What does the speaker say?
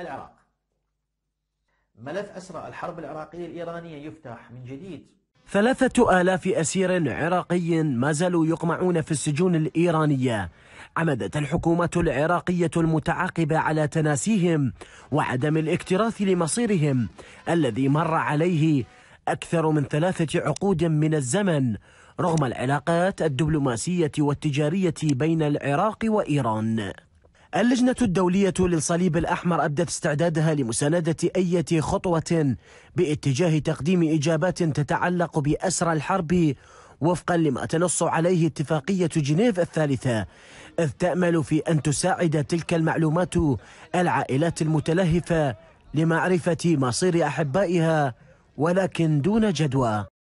العراق ملف أسرى الحرب العراقية الإيرانية يفتح من جديد ثلاثة آلاف أسير عراقي ما زالوا يقمعون في السجون الإيرانية عمدت الحكومة العراقية المتعاقبة على تناسيهم وعدم الاكتراث لمصيرهم الذي مر عليه أكثر من ثلاثة عقود من الزمن رغم العلاقات الدبلوماسية والتجارية بين العراق وإيران اللجنة الدولية للصليب الأحمر أبدت استعدادها لمساندة أي خطوة باتجاه تقديم إجابات تتعلق بأسرى الحرب وفقا لما تنص عليه اتفاقية جنيف الثالثة إذ تأمل في أن تساعد تلك المعلومات العائلات المتلهفة لمعرفة مصير أحبائها ولكن دون جدوى